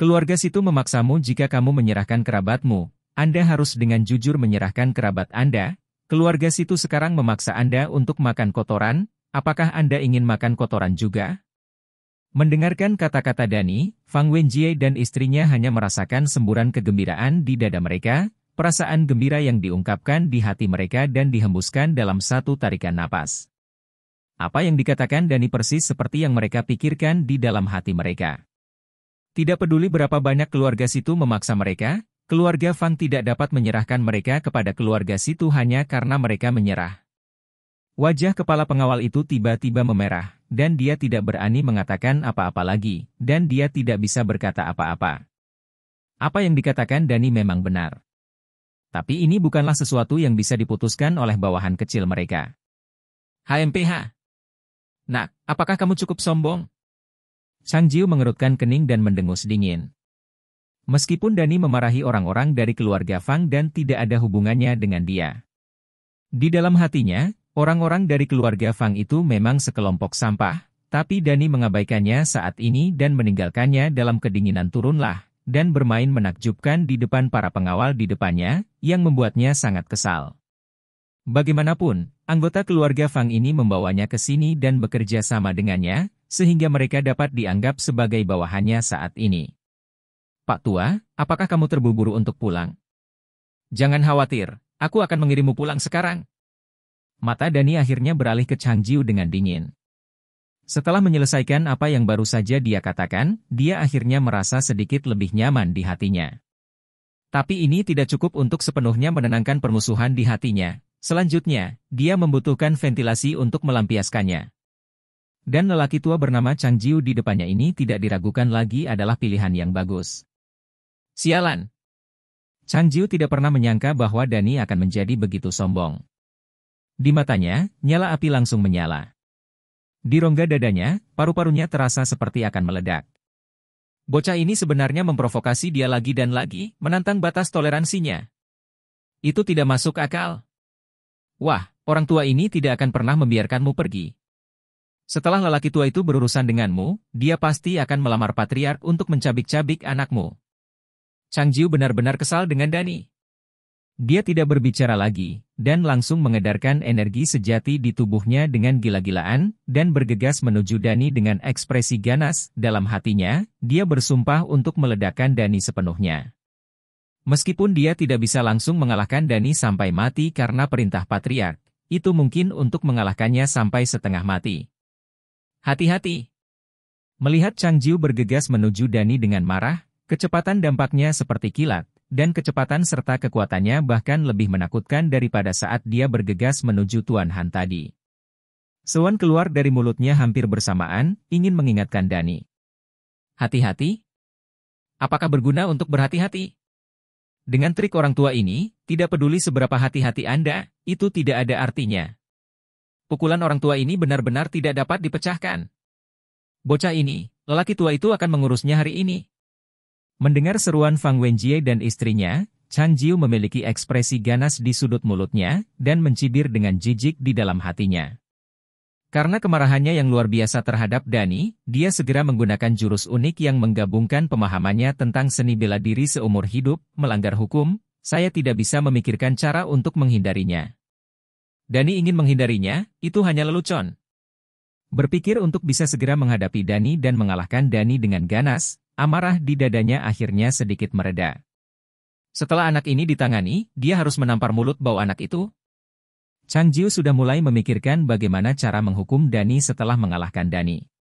Keluarga situ memaksamu jika kamu menyerahkan kerabatmu, Anda harus dengan jujur menyerahkan kerabat Anda. Keluarga situ sekarang memaksa Anda untuk makan kotoran, apakah Anda ingin makan kotoran juga? Mendengarkan kata-kata Dani, Fang Wenjie dan istrinya hanya merasakan semburan kegembiraan di dada mereka, perasaan gembira yang diungkapkan di hati mereka dan dihembuskan dalam satu tarikan napas. Apa yang dikatakan Dani persis seperti yang mereka pikirkan di dalam hati mereka. Tidak peduli berapa banyak keluarga situ memaksa mereka, keluarga Fang tidak dapat menyerahkan mereka kepada keluarga situ hanya karena mereka menyerah. Wajah kepala pengawal itu tiba-tiba memerah, dan dia tidak berani mengatakan apa-apa lagi, dan dia tidak bisa berkata apa-apa. Apa yang dikatakan Dani memang benar. Tapi ini bukanlah sesuatu yang bisa diputuskan oleh bawahan kecil mereka. HMPH. Nak, apakah kamu cukup sombong? Sang Jiu mengerutkan kening dan mendengus dingin. Meskipun Dani memarahi orang-orang dari keluarga Fang dan tidak ada hubungannya dengan dia. Di dalam hatinya, orang-orang dari keluarga Fang itu memang sekelompok sampah, tapi Dani mengabaikannya saat ini dan meninggalkannya dalam kedinginan turunlah, dan bermain menakjubkan di depan para pengawal di depannya, yang membuatnya sangat kesal. Bagaimanapun, anggota keluarga Fang ini membawanya ke sini dan bekerja sama dengannya, sehingga mereka dapat dianggap sebagai bawahannya saat ini. Pak Tua, apakah kamu terburu-buru untuk pulang? Jangan khawatir, aku akan mengirimmu pulang sekarang. Mata Dani akhirnya beralih ke Chang Jiu dengan dingin. Setelah menyelesaikan apa yang baru saja dia katakan, dia akhirnya merasa sedikit lebih nyaman di hatinya. Tapi ini tidak cukup untuk sepenuhnya menenangkan permusuhan di hatinya. Selanjutnya, dia membutuhkan ventilasi untuk melampiaskannya. Dan lelaki tua bernama Chang Jiu di depannya ini tidak diragukan lagi adalah pilihan yang bagus. Sialan! Chang Jiu tidak pernah menyangka bahwa Dani akan menjadi begitu sombong. Di matanya, nyala api langsung menyala. Di rongga dadanya, paru-parunya terasa seperti akan meledak. Bocah ini sebenarnya memprovokasi dia lagi dan lagi, menantang batas toleransinya. Itu tidak masuk akal. Wah, orang tua ini tidak akan pernah membiarkanmu pergi. Setelah lelaki tua itu berurusan denganmu, dia pasti akan melamar patriark untuk mencabik-cabik anakmu. Chang Jiu benar-benar kesal dengan Dani. Dia tidak berbicara lagi, dan langsung mengedarkan energi sejati di tubuhnya dengan gila-gilaan, dan bergegas menuju Dani dengan ekspresi ganas. Dalam hatinya, dia bersumpah untuk meledakkan Dani sepenuhnya. Meskipun dia tidak bisa langsung mengalahkan Dani sampai mati karena perintah patriark, itu mungkin untuk mengalahkannya sampai setengah mati. Hati-hati. Melihat Chang Jiu bergegas menuju Dani dengan marah, kecepatan dampaknya seperti kilat, dan kecepatan serta kekuatannya bahkan lebih menakutkan daripada saat dia bergegas menuju Tuan Han tadi. Sewan keluar dari mulutnya hampir bersamaan, ingin mengingatkan Dani. Hati-hati. Apakah berguna untuk berhati-hati? Dengan trik orang tua ini, tidak peduli seberapa hati-hati Anda, itu tidak ada artinya pukulan orang tua ini benar-benar tidak dapat dipecahkan. Bocah ini, lelaki tua itu akan mengurusnya hari ini. Mendengar seruan Fang Wenjie dan istrinya, Chan Jiu memiliki ekspresi ganas di sudut mulutnya dan mencibir dengan jijik di dalam hatinya. Karena kemarahannya yang luar biasa terhadap Dani, dia segera menggunakan jurus unik yang menggabungkan pemahamannya tentang seni bela diri seumur hidup, melanggar hukum, saya tidak bisa memikirkan cara untuk menghindarinya. Dani ingin menghindarinya, itu hanya lelucon. Berpikir untuk bisa segera menghadapi Dani dan mengalahkan Dani dengan ganas, amarah di dadanya akhirnya sedikit mereda. Setelah anak ini ditangani, dia harus menampar mulut bau anak itu. Chang Jiu sudah mulai memikirkan bagaimana cara menghukum Dani setelah mengalahkan Dani.